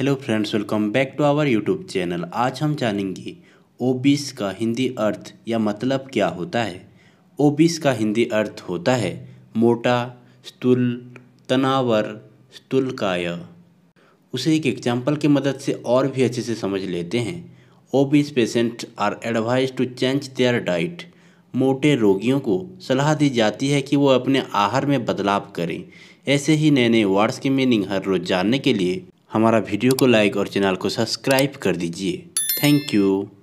hello friends welcome back to our YouTube channel आज हम जानेंगे ओबिस का हिंदी अर्थ या मतलब क्या होता है ओबिस का हिंदी अर्थ होता है मोटा स्तूल तनावर स्तूलकाय उसे एक एग्जाम्पल की मदद से और भी अच्छे से समझ लेते हैं be patient are advise to change their diet मोटे रोगियों को सलाह दी जाती है कि वो अपने आहार में बदलाव करें ऐसे ही नए नए वर्ड्स की मीनिंग हर रोज़ जानने के लिए हमारा वीडियो को लाइक और चैनल को सब्सक्राइब कर दीजिए थैंक यू